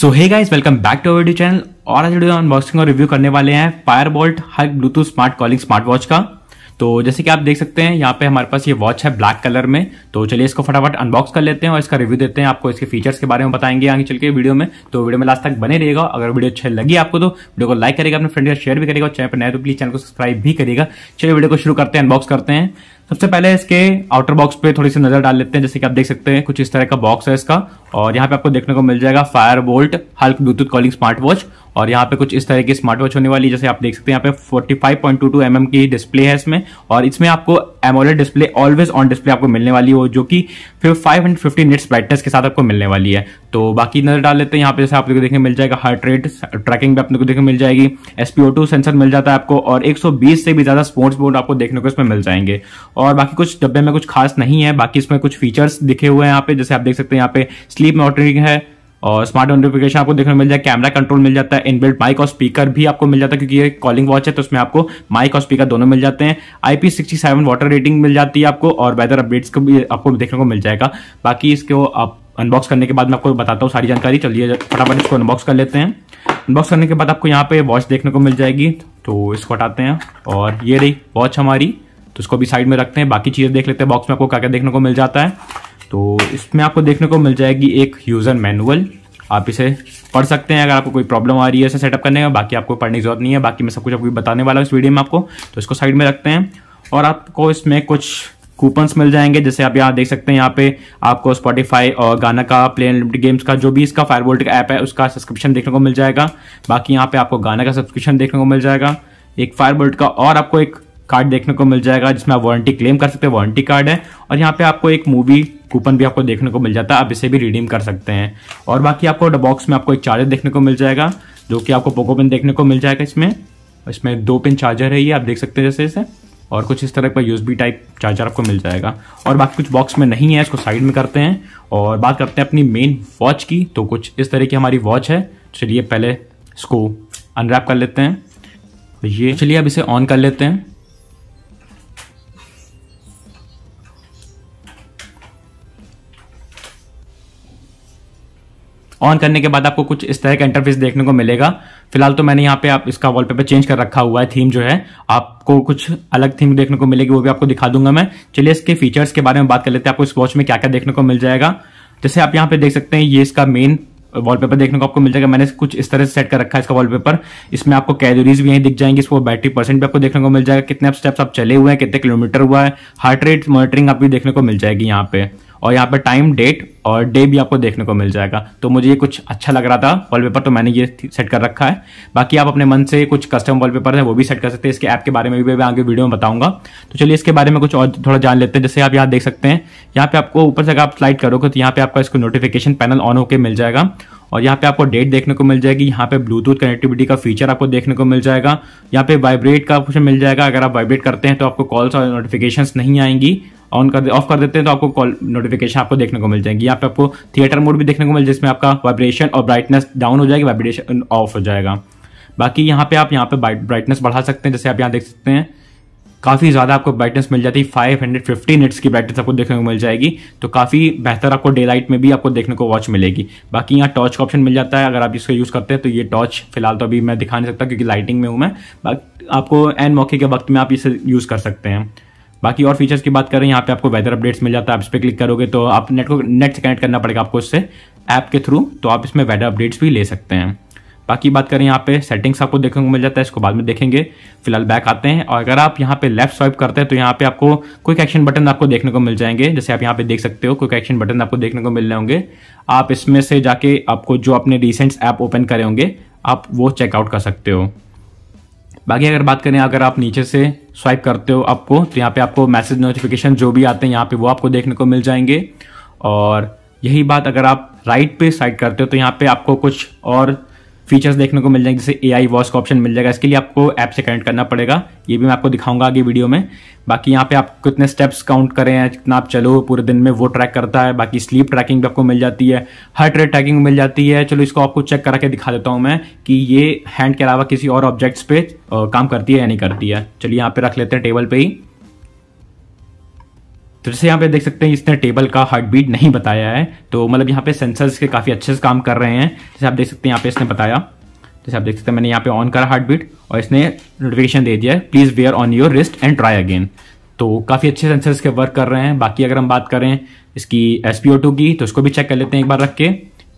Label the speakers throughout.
Speaker 1: so hey guys welcome back to our channel और आज video unboxing और review करने वाले हैं फायर बोल्ट हर Bluetooth smart calling smart watch का तो जैसे कि आप देख सकते हैं यहाँ पे हमारे पास ये वॉच है ब्लैक कलर में तो चलिए इसको फटाफट अनबॉक्स कर लेते हैं और इसका रिव्यू देते हैं आपको इसके फीचर्स के बारे में बताएंगे आगे चल के वीडियो में तो वीडियो में लास्ट तक बने रहेगा अगर वीडियो अच्छी लगी आपको तो वीडियो को लाइक करेगा अपने फ्रेंड का शेयर भी करेगा चैनल पर नए तो प्लीज चैनल को सब्सक्राइब भी करेगा चलिए वीडियो को शुरू करते हैं अनबॉक्स करते हैं सबसे पहले इसके आउटर बॉक्स पे थोड़ी सी नजर डाल लेते हैं जैसे कि आप देख सकते हैं कुछ इस तरह का बॉक्स है इसका और यहाँ पे आपको देखने को मिल जाएगा Fire Boltt Hulk Bluetooth calling smart watch और यहाँ पे कुछ इस तरह की स्मार्ट वॉच होने वाली जैसे आप देख सकते हैं यहाँ पे 45.22 mm की डिस्प्ले है इसमें और इसमें आपको AMOLED display always on display आपको मिलने वाली हो जो कि फिर five hundred fifty nits brightness के साथ आपको मिलने वाली है तो बाकी नजर डाल लेते हैं यहाँ पे जैसे आप लोग देखने मिल जाएगा हार्ट रेट ट्रैकिंग भी आपने को देखने मिल जाएगी एसपीओ टू सेंसर मिल जाता है आपको और एक सौ बीस से भी ज्यादा स्पोर्ट्स बोर्ड आपको देखने को इसमें मिल जाएंगे और बाकी कुछ डब्बे में कुछ खास नहीं है बाकी इसमें कुछ फीचर्स दिखे हुए हैं यहाँ पे जैसे आप देख सकते हैं यहाँ पे स्लीप मॉनिटरिंग है और स्मार्ट नोटिफिकेशन आपको देखने मिल जाए कैमरा कंट्रोल मिल जाता है इनबिल्ट माइक और स्पीकर भी आपको मिल जाता है क्योंकि ये कॉलिंग वॉच है तो उसमें आपको माइक और स्पीकर दोनों मिल जाते हैं IP sixty seven water rating मिल जाती है आपको और वेदर अपडेट्स को भी आपको देखने को मिल जाएगा बाकी इसको आप अनबॉक्स करने के बाद मैं आपको बताता हूँ सारी जानकारी चलिए फटाफट इसको अनबॉक्स कर लेते हैं अनबॉक्स करने के बाद आपको यहाँ पे वॉच देखने को मिल जाएगी तो इसको हटाते हैं और ये रही वॉच हमारी तो इसको भी साइड में रखते हैं बाकी चीज़ें देख लेते हैं बॉक्स में आपको क्या क्या देखने को मिल जाता है तो इसमें आपको देखने को मिल जाएगी एक यूज़र मैनुअल आप इसे पढ़ सकते हैं अगर आपको कोई प्रॉब्लम आ रही है इसे सेटअप करने में बाकी आपको पढ़ने की जरूरत नहीं है बाकी मैं सब कुछ आपको बताने वाला हूँ इस वीडियो में आपको तो इसको साइड में रखते हैं और आपको इसमें कुछ कूपन्स मिल जाएंगे जैसे आप यहाँ देख सकते हैं यहाँ पे आपको स्पॉटीफाई और गाना का प्ले लिमिट गेम्स का जो भी इसका फायरबोल्ट का ऐप है उसका सब्सक्रिप्शन देखने को मिल जाएगा बाकी यहाँ पे आपको गाना का सब्सक्रिप्शन देखने को मिल जाएगा एक फायरबोल्ट का और आपको एक कार्ड देखने को मिल जाएगा जिसमें आप वारंटी क्लेम कर सकते हैं वारंटी कार्ड है और यहाँ पे आपको एक मूवी कूपन भी आपको देखने को मिल जाता है आप इसे भी रिडीम कर सकते हैं और बाकी आपको बॉक्स में आपको एक चार्जर देखने को मिल जाएगा जो कि आपको पोको पिन देखने को मिल जाएगा इसमें इसमें दो पिन चार्जर है ये आप देख सकते हैं जैसे जैसे और कुछ इस तरह का यूज टाइप चार्जर आपको मिल जाएगा और बाकी कुछ बॉक्स में नहीं है इसको साइड में करते हैं और बात करते हैं अपनी मेन वॉच की तो कुछ इस तरह की हमारी वॉच है चलिए पहले इसको अनरैप कर लेते हैं तो ये चलिए अब इसे ऑन कर लेते हैं ऑन करने के बाद आपको कुछ इस तरह का इंटरफेस देखने को मिलेगा फिलहाल तो मैंने यहाँ पे आप इसका वॉलपेपर चेंज कर रखा हुआ है थीम जो है आपको कुछ अलग थीम देखने को मिलेगी वो भी आपको दिखा दूंगा मैं चलिए इसके फीचर्स के बारे में बात कर लेते हैं आपको इस वॉच में क्या क्या देखने को मिल जाएगा जैसे आप यहाँ पे देख सकते हैं ये इसका मेन वॉलपेपर देखने को आपको मिल जाएगा मैंने कुछ इस तरह से सेट कर रखा है इसका वॉलपेपर इसमें आपको कैलोरीज भी यहीं दिख जाएंगी इसको बैटरी परसेंट भी आपको देखने को मिल जाएगा कितने स्टेप्स आप चले हुए हैं कितने किलोमीटर हुआ है हार्ट रेट मॉनिटरिंग आपको देखने को मिल जाएगी यहाँ पे और यहाँ पर टाइम डेट और डे भी आपको देखने को मिल जाएगा तो मुझे ये कुछ अच्छा लग रहा था वॉलपेपर तो मैंने ये सेट कर रखा है बाकी आप अपने मन से कुछ कस्टम वॉलपेपर है वो भी सेट कर सकते हैं इसके ऐप के बारे में भी मैं आगे वीडियो में बताऊंगा तो चलिए इसके बारे में कुछ और थोड़ा जान लेते हैं जैसे आप यहाँ देख सकते हैं यहाँ पे आपको ऊपर से अगर आप स्लाइड करोगे तो यहाँ पे आपका इसको नोटिफिकेशन पैनल ऑन होकर मिल जाएगा और यहाँ पे आपको डेट देखने को मिल जाएगी यहाँ पे ब्लूटूथ कनेक्टिविटी का फीचर आपको देखने को मिल जाएगा यहाँ पे वाइब्रेट का ऑप्शन मिल जाएगा अगर आप वाइब्रेट करते हैं तो आपको कॉल्स और नोटिफिकेशंस नहीं आएंगी ऑन कर ऑफ कर देते हैं तो आपको कॉल नोटिफिकेशन आपको देखने को मिल जाएगी यहाँ पे आपको थिएटर मोड भी देखने को मिल जिसमें आपका वाइब्रेशन और ब्राइटनेस डाउन हो जाएगी वाइब्रेशन ऑफ हो जाएगा बाकी यहाँ पे आप यहाँ पे ब्राइटनेस बढ़ा सकते हैं जैसे आप यहाँ देख सकते हैं काफ़ी ज़्यादा आपको ब्राइटनेस मिल जाती है फाइव हंड्रेड फिफ्टी निट्स की ब्राइटनेस आपको देखने को मिल जाएगी तो काफ़ी बेहतर आपको डे लाइट में भी आपको देखने को वॉच मिलेगी बाकी यहाँ टॉर्च का ऑप्शन मिल जाता है अगर आप इसका यूज़ करते हैं तो ये टॉर्च फिलहाल तो अभी मैं दिखा नहीं सकता क्योंकि लाइटिंग में हूँ मैं आपको एन मौके के वक्त में आप इसे यूज़ कर सकते हैं बाकी और फीचर्स की बात करें यहाँ पे आपको वेदर अपडेट्स मिल जाता है आप इस पर क्लिक करोगे तो आप नेट को नेट से कनेक्ट करना पड़ेगा आपको इससे ऐप के थ्रू तो आप इसमें वेदर अपडेट्स भी ले सकते हैं बाकी बात करें यहाँ पे सेटिंग्स आपको देखने को मिल जाता है इसको बाद में देखेंगे फिलहाल बैक आते हैं और अगर आप यहाँ पे लेफ्ट स्वाइप करते हैं तो यहाँ पे आपको क्विक एक्शन बटन आपको देखने को मिल जाएंगे जैसे आप यहाँ पे देख सकते हो क्विक एक्शन बटन आपको देखने को मिल रहे होंगे आप इसमें से जाके आपको जो अपने रिसेंट ऐप ओपन करे होंगे आप वो चेकआउट कर सकते हो बाकी अगर बात करें अगर आप नीचे से स्वाइप करते हो आपको तो यहाँ पे आपको मैसेज नोटिफिकेशन जो भी आते हैं यहाँ पे वो आपको देखने को मिल जाएंगे और यही बात अगर आप राइट पे साइड करते हो तो यहाँ पे आपको कुछ और फीचर्स देखने को मिल जाएंगे जैसे ए आई वॉच का ऑप्शन मिल जाएगा इसके लिए आपको ऐप से कनेक्ट करना पड़ेगा ये भी मैं आपको दिखाऊंगा आगे वीडियो में बाकी यहाँ पे आप कितने स्टेप्स काउंट करें हैं कितना आप चलो पूरे दिन में वो ट्रैक करता है बाकी स्लीप ट्रैकिंग भी आपको मिल जाती है हार्ट रेट ट्रैकिंग मिल जाती है चलो इसको आपको चेक करा के दिखा देता हूँ मैं कि ये हैंड के अलावा किसी और ऑब्जेक्ट्स पे काम करती है या नहीं करती है चलिए यहाँ पे रख लेते हैं टेबल पर ही तो जैसे यहाँ पे देख सकते हैं इसने टेबल का हार्ट बीट नहीं बताया है तो मतलब यहाँ पे सेंसर्स के काफ़ी अच्छे से काम कर रहे हैं जैसे आप देख सकते हैं यहाँ पे इसने बताया जैसे आप देख सकते हैं मैंने यहाँ पे ऑन करा हार्ट बीट और इसने नोटिफिकेशन दे दिया please wear on your wrist and try again तो काफ़ी अच्छे सेंसर्स के वर्क कर रहे हैं बाकी अगर हम बात करें इसकी एस की तो उसको भी चेक कर लेते हैं एक बार रख के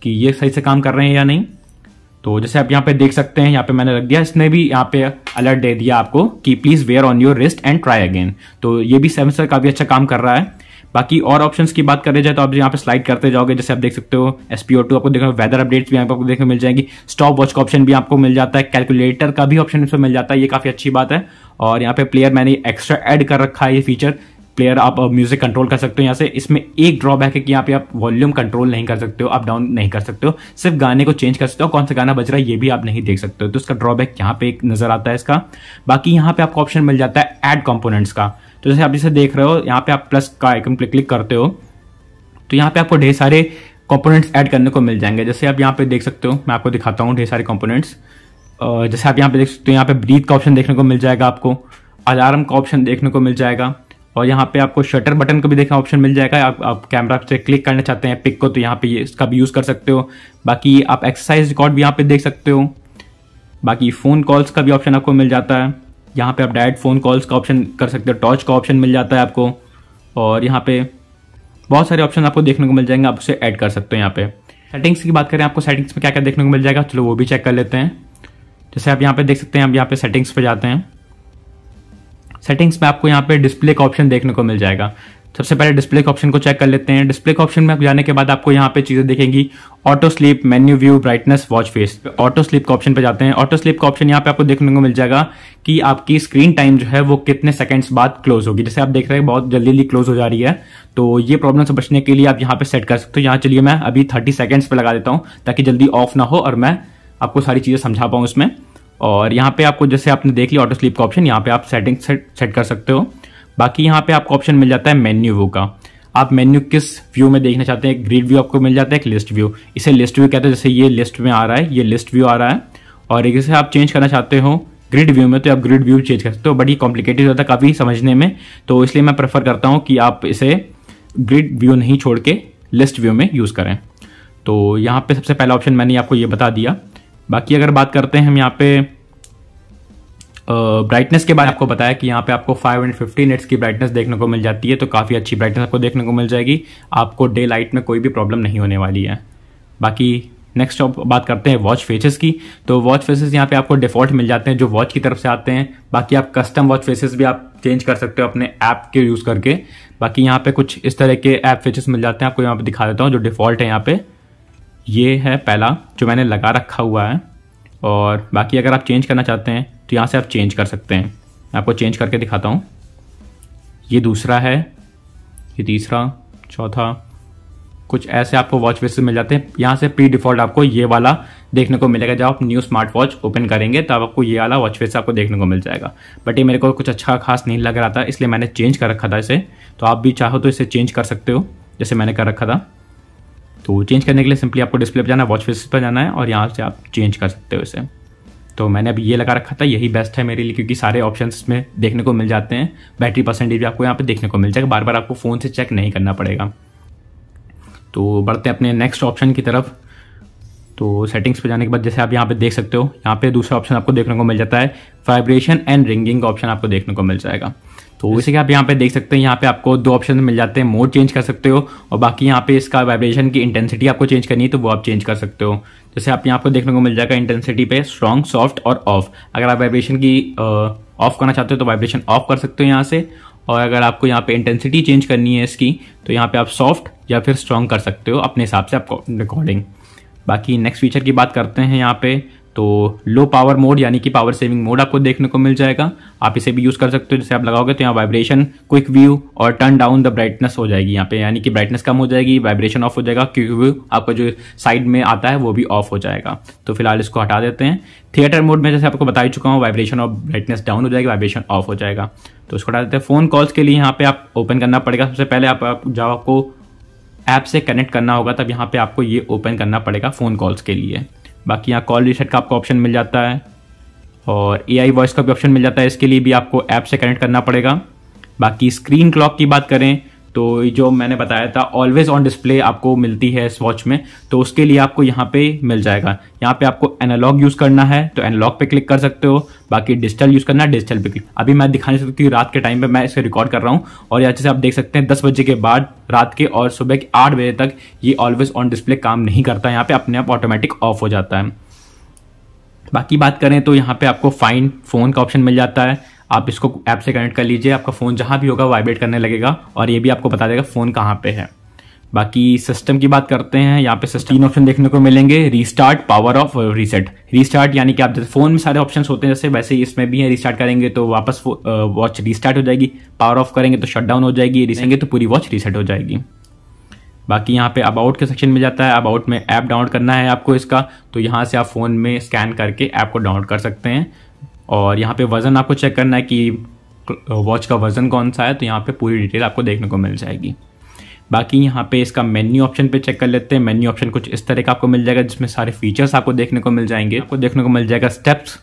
Speaker 1: कि ये सही से काम कर रहे हैं या नहीं तो जैसे आप यहाँ पे देख सकते हैं यहाँ पे मैंने रख दिया इसने भी यहाँ पे अलर्ट दे दिया आपको कि please wear on your wrist and try again तो ये भी सेंसर काफी अच्छा काम कर रहा है बाकी और ऑप्शंस की बात करें जाए तो आप यहाँ पे स्लाइड करते जाओगे जैसे आप देख सकते हो एस पी ओ टू आपको देखो वेदर अपडेट्स भी आपको देखने मिल जाएंगी स्टॉप वॉच का ऑप्शन भी आपको मिल जाता है कैलकुलेटर का भी ऑप्शन इसमें मिल जाता है ये काफ़ी अच्छी बात है और यहाँ पे प्लेयर मैंने एक्स्ट्रा ऐड कर रखा है ये फीचर प्लेयर आप म्यूजिक uh, कंट्रोल कर सकते हो यहाँ से इसमें एक ड्रॉबैक है कि यहाँ पे आप वॉल्यूम कंट्रोल नहीं कर सकते हो आप डाउन नहीं कर सकते हो सिर्फ गाने को चेंज कर सकते हो कौन सा गाना बज रहा है ये भी आप नहीं देख सकते हो तो इसका ड्रॉबैक यहाँ पे एक नजर आता है इसका बाकी यहाँ पे आपको ऑप्शन मिल जाता है एड कॉम्पोनेंट्स का तो जैसे आप जैसे देख रहे हो यहाँ पे आप प्लस का आइकन पे क्लिक करते हो तो यहाँ पे आपको ढेर सारे कॉम्पोनेंट्स एड करने को मिल जाएंगे जैसे आप यहाँ पे देख सकते हो मैं आपको दिखाता हूँ ढेर सारे कॉम्पोनेंट्स जैसे आप यहाँ पे देख सकते हो यहाँ पे ब्रीथ का ऑप्शन देखने को मिल जाएगा आपको अलार्म का ऑप्शन देखने को मिल जाएगा और यहाँ पे आपको शटर बटन का भी देखना ऑप्शन मिल जाएगा आप, आप कैमरा से क्लिक करना चाहते हैं पिक को तो यहाँ पे इसका भी यूज़ कर सकते हो बाकी आप एक्सरसाइज रिकॉर्ड भी यहाँ पे देख सकते हो बाकी फ़ोन कॉल्स का भी ऑप्शन आपको मिल जाता है यहाँ पे आप डायरेक्ट फ़ोन कॉल्स का ऑप्शन कर सकते हो टॉर्च का ऑप्शन मिल जाता है आपको और यहाँ पे बहुत सारे ऑप्शन आपको देखने को मिल जाएंगे आप उसे ऐड कर सकते हो यहाँ पे सेटिंग्स की बात करें आपको सेटिंग्स में क्या क्या देखने को मिल जाएगा चलो वो भी चेक कर लेते हैं जैसे आप यहाँ पे देख सकते हैं आप यहाँ पे सेटिंग्स पे जाते हैं सेटिंग्स में आपको यहाँ पे डिस्प्ले का ऑप्शन देखने को मिल जाएगा सबसे पहले डिस्प्ले के ऑप्शन को चेक कर लेते हैं डिस्प्ले के ऑप्शन में जाने के बाद आपको यहाँ पे चीज़ें देखेंगी auto sleep menu view brightness watch face auto sleep के ऑप्शन पे जाते हैं ऑटो स्लीप का ऑप्शन यहाँ पे आपको देखने को मिल जाएगा कि आपकी स्क्रीन टाइम जो है वो कितने सेकंड्स बाद क्लोज होगी जैसे आप देख रहे हैं बहुत जल्दी जल्दी क्लोज हो जा रही है तो ये प्रॉब्लम से बचने के लिए आप यहाँ पे सेट कर सकते हो यहाँ चलिए मैं अभी थर्टी सेकेंड्स पे लगा देता हूँ ताकि जल्दी ऑफ ना हो और मैं आपको सारी चीज़ें समझा पाऊँ उसमें और यहाँ पे आपको जैसे आपने देख लिया ऑटो स्लीप का ऑप्शन यहाँ पे आप सेटिंग सेट सेट कर सकते हो बाकी यहाँ पे आपको ऑप्शन मिल जाता है मेन्यू व्यू का आप मेन्यू किस व्यू में देखना चाहते हैं ग्रिड व्यू आपको मिल जाता है एक लिस्ट व्यू इसे लिस्ट व्यू कहते हैं जैसे ये लिस्ट में आ रहा है ये लिस्ट व्यू आ रहा है और इसे आप चेंज करना चाहते हो ग्रिड व्यू में तो आप ग्रिड व्यू चेंज कर सकते हो बट ये कॉम्प्लिकेटेड होता है काफ़ी समझने में तो इसलिए मैं प्रेफर करता हूँ कि आप इसे ग्रिड व्यू नहीं छोड़ के लिस्ट व्यू में यूज़ करें तो यहाँ पे सबसे पहला ऑप्शन मैंने आपको ये बता दिया बाकी अगर बात करते हैं हम यहाँ पे ब्राइटनेस uh, के बारे में आपको बताया कि यहाँ पे आपको 550 नेट्स की ब्राइटनेस देखने को मिल जाती है तो काफ़ी अच्छी ब्राइटनेस आपको देखने को मिल जाएगी आपको डे लाइट में कोई भी प्रॉब्लम नहीं होने वाली है बाकी नेक्स्ट आप बात करते हैं वॉच फेसेस की तो वॉच फेसेस यहाँ पे आपको डिफ़ॉल्ट मिल जाते हैं जो वॉच की तरफ से आते हैं बाकी आप कस्टम वॉच फेसेस भी आप चेंज कर सकते हो अपने ऐप के यूज़ करके बाकी यहाँ पे कुछ इस तरह के ऐप फेसेस मिल जाते हैं आपको यहाँ पे दिखा देता हूँ जो डिफ़ॉल्ट है यहाँ पे ये है पहला जो मैंने लगा रखा हुआ है और बाकी अगर आप चेंज करना चाहते हैं तो यहाँ से आप चेंज कर सकते हैं मैं आपको चेंज करके दिखाता हूँ ये दूसरा है ये तीसरा चौथा कुछ ऐसे आपको वॉच फेस मिल जाते हैं यहाँ से प्री डिफॉल्ट आपको ये वाला देखने को मिलेगा जब आप न्यू स्मार्ट वॉच ओपन करेंगे तब आपको ये वाला वॉच वेस आपको देखने को मिल जाएगा बट ये मेरे को कुछ अच्छा खास नहीं लग रहा था इसलिए मैंने चेंज कर रखा था इसे तो आप भी चाहो तो इसे चेंज कर सकते हो जैसे मैंने कर रखा था तो चेंज करने के लिए सिंपली आपको डिस्प्ले पर जाना है वॉच फेस पर जाना है और यहाँ से आप चेंज कर सकते हो इसे तो मैंने अभी ये लगा रखा था यही बेस्ट है मेरे लिए क्योंकि सारे ऑप्शन में देखने को मिल जाते हैं बैटरी परसेंटेज भी आपको यहाँ पर देखने को मिल जाएगा बार बार आपको फ़ोन से चेक नहीं करना पड़ेगा तो बढ़ते हैं अपने नेक्स्ट ऑप्शन की तरफ तो सेटिंग्स पे जाने के बाद जैसे आप यहाँ पे देख सकते हो यहाँ पे दूसरा ऑप्शन आपको देखने को मिल जाता है वाइब्रेशन एंड रिंगिंग का ऑप्शन आपको देखने को मिल जाएगा तो वैसे कि आप यहाँ पे देख सकते हैं यहाँ पे आपको दो ऑप्शन मिल जाते हैं मोड चेंज कर सकते हो और बाकी यहाँ पे इसका वाइब्रेशन की इंटेंसिटी आपको चेंज करनी है तो वो आप चेंज कर सकते हो जैसे आप यहाँ पे देखने को मिल जाएगा इंटेंसिटी पे स्ट्रॉन्ग सॉफ्ट और ऑफ अगर आप वाइब्रेशन की ऑफ करना चाहते हो तो वाइब्रेशन ऑफ कर सकते हो यहाँ से और अगर आपको यहाँ पे इंटेंसिटी चेंज करनी है इसकी तो यहाँ पे आप सॉफ्ट या फिर स्ट्रॉन्ग कर सकते हो अपने हिसाब से आपको अकॉर्डिंग बाकी नेक्स्ट फीचर की बात करते हैं यहाँ पे तो लो पावर मोड यानी कि पावर सेविंग मोड आपको देखने को मिल जाएगा आप इसे भी यूज़ कर सकते हो जैसे आप लगाओगे तो यहाँ वाइब्रेशन क्विक व्यू और टर्न डाउन द ब्राइटनेस हो जाएगी यहाँ पे यानी कि ब्राइटनेस कम हो जाएगी वाइब्रेशन ऑफ हो जाएगा क्विक व्यू आपका जो साइड में आता है वो भी ऑफ हो जाएगा तो फिलहाल इसको हटा देते हैं थिएटर मोड में जैसे आपको बता ही चुका हूँ वाइब्रेशन और ब्राइटनेस डाउन हो जाएगी वाइब्रेशन ऑफ हो जाएगा तो उसको हटा देते हैं फ़ोन कॉल्स के लिए यहाँ पे आप ओपन करना पड़ेगा सबसे पहले आप जाओ आपको ऐप से कनेक्ट करना होगा तब यहाँ पे आपको ये ओपन करना पड़ेगा फ़ोन कॉल्स के लिए बाकी यहाँ कॉल रिसेट का आपको ऑप्शन मिल जाता है और ए आई वॉइस का भी ऑप्शन मिल जाता है इसके लिए भी आपको ऐप से कनेक्ट करना पड़ेगा बाकी स्क्रीन क्लॉक की बात करें तो जो मैंने बताया था ऑलवेज ऑन डिस्प्ले आपको मिलती है इस वॉच में तो उसके लिए आपको यहाँ पे मिल जाएगा यहाँ पे आपको एनालॉग यूज़ करना है तो एनालॉग पे क्लिक कर सकते हो बाकी डिजिटल यूज़ करना है डिजिटल पे क्लिक अभी मैं दिखा नहीं सकती हूँ रात के टाइम पे मैं इसे रिकॉर्ड कर रहा हूँ और ये अच्छे से आप देख सकते हैं दस बजे के बाद रात के और सुबह के आठ बजे तक ये ऑलवेज ऑन डिस्प्ले काम नहीं करता यहाँ पर अपने आप ऑटोमेटिक ऑफ हो जाता है बाकी बात करें तो यहाँ पर आपको फाइन फ़ोन का ऑप्शन मिल जाता है आप इसको ऐप से कनेक्ट कर लीजिए आपका फ़ोन जहाँ भी होगा वाइब्रेट करने लगेगा और ये भी आपको बता देगा फ़ोन कहाँ पे है बाकी सिस्टम की बात करते हैं यहाँ पे सिस्टम ऑप्शन देखने को मिलेंगे restart power off reset restart यानी कि आप जैसे फ़ोन में सारे ऑप्शन होते हैं जैसे वैसे ही इसमें भी है रीस्टार्ट करेंगे तो वापस वॉच रीस्टार्ट हो जाएगी पावर ऑफ करेंगे तो शटडाउन हो जाएगी रिसेंगे तो पूरी वॉच रीसेट हो जाएगी बाकी यहाँ पे अबाउट के सेक्शन में जाता है अबाउट में ऐप डाउनलोड करना है आपको इसका तो यहाँ से आप फ़ोन में स्कैन करके ऐप को डाउनलोड कर सकते हैं और यहाँ पे वज़न आपको चेक करना है कि वॉच uh, का वज़न कौन सा है तो यहाँ पे पूरी डिटेल आपको देखने को मिल जाएगी बाकी यहाँ पे इसका मेन्यू ऑप्शन पे चेक कर लेते हैं मेन्यू ऑप्शन कुछ इस तरह का आपको मिल जाएगा जिसमें सारे फीचर्स आपको देखने को मिल जाएंगे आपको देखने को मिल जाएगा स्टेप्स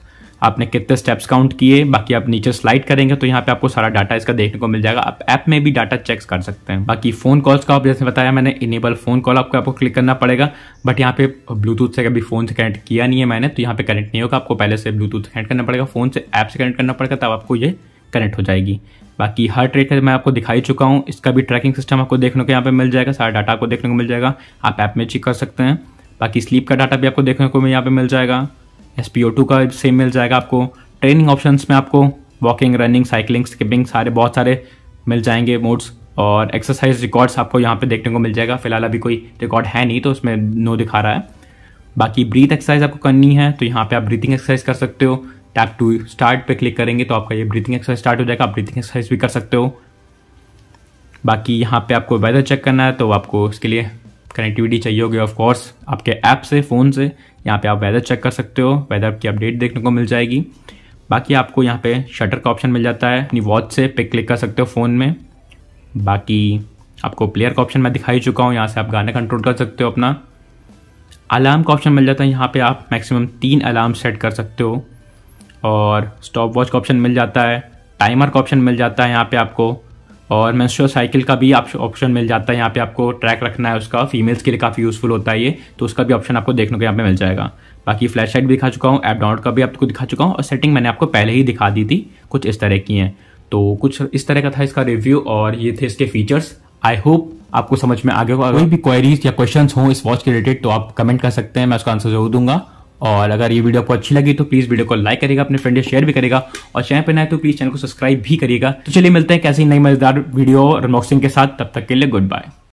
Speaker 1: आपने कितने स्टेप्स काउंट किए बाकी आप नीचे स्लाइड करेंगे तो यहाँ पे आपको सारा डाटा इसका देखने को मिल जाएगा आप ऐप में भी डाटा चेक कर सकते हैं बाकी फोन कॉल्स का आप जैसे बताया मैंने इनेबल फोन कॉल आपको आपको क्लिक करना पड़ेगा बट यहाँ पे ब्लूटूथ से कभी फोन से कनेक्ट किया नहीं है मैंने तो यहाँ पे कनेक्ट नहीं होगा आपको पहले से ब्लूटूथ से कनेक्ट करना पड़ेगा फोन से ऐप से कनेक्ट करना पड़ेगा तब आपको ये कनेक्ट हो जाएगी बाकी हर ट्रेक मैं आपको दिखाई चुका हूँ इसका भी ट्रैकिंग सिस्टम आपको देखने को यहाँ पे मिल जाएगा सारा डाटा आपको देखने को मिल जाएगा आप ऐप में चेक कर सकते हैं बाकी स्लीप का डाटा भी आपको देखने को यहाँ पे मिल जाएगा एस का सेम मिल जाएगा आपको ट्रेनिंग ऑप्शंस में आपको वॉकिंग रनिंग साइकिलिंग स्किपिंग सारे बहुत सारे मिल जाएंगे मोड्स और एक्सरसाइज रिकॉर्ड्स आपको यहाँ पे देखने को मिल जाएगा फिलहाल अभी कोई रिकॉर्ड है नहीं तो उसमें नो दिखा रहा है बाकी ब्रीथ एक्सरसाइज आपको करनी है तो यहाँ पे आप ब्रीथिंग एक्सरसाइज कर सकते हो टैप टू स्टार्ट पे क्लिक करेंगे तो आपका ये ब्रीथिंग एक्सरसाइज स्टार्ट हो जाएगा आप ब्रीथिंग एक्सरसाइज भी कर सकते हो बाकी यहाँ पे आपको वेदर चेक करना है तो आपको उसके लिए कनेक्टिविटी चाहिए होगी ऑफकोर्स आपके ऐप से फ़ोन से यहाँ पे आप वेदर चेक कर सकते हो वेदर की अपडेट देखने को मिल जाएगी बाकी आपको यहाँ पे शटर का ऑप्शन मिल जाता है अपनी वॉच से पिक क्लिक कर सकते हो फ़ोन में बाकी आपको प्लेयर का ऑप्शन मैं दिखाई चुका हूँ यहाँ से आप गाना कंट्रोल कर सकते हो अपना अलार्म का ऑप्शन मिल जाता है यहाँ पर आप मैक्सिमम तीन अलार्म सेट कर सकते हो और स्टॉप वॉच का ऑप्शन मिल जाता है टाइमर का ऑप्शन मिल जाता है यहाँ पर आपको और मेंस्ट्रुअल साइकिल का भी आप ऑप्शन मिल जाता है यहाँ पे आपको ट्रैक रखना है उसका फीमेल्स के लिए काफ़ी यूज़फुल होता है ये तो उसका भी ऑप्शन आपको देखने को यहाँ पे मिल जाएगा बाकी फ्लैश लाइट भी दिखा चुका हूँ ऐप डाउनलोड का भी आपको दिखा चुका हूँ और सेटिंग मैंने आपको पहले ही दिखा दी थी कुछ इस तरह की हैं तो कुछ इस तरह का था इसका रिव्यू और ये थे इसके फीचर्स आई होप आपको समझ में आगे होगा कोई भी क्वेरीज या क्वेश्चन हो इस वॉच के रिलेटेड तो आप कमेंट कर सकते हैं मैं उसका आंसर जरूर दूंगा और अगर ये वीडियो आपको अच्छी लगी तो प्लीज़ वीडियो को लाइक करेगा अपने फ्रेंड शेयर भी करेगा और चैनल पर नए तो प्लीज़ चैनल को सब्सक्राइब भी करेगा तो चलिए मिलते हैं कैसे नई मजेदार वीडियो अनबॉक्सिंग के साथ तब तक के लिए गुड बाय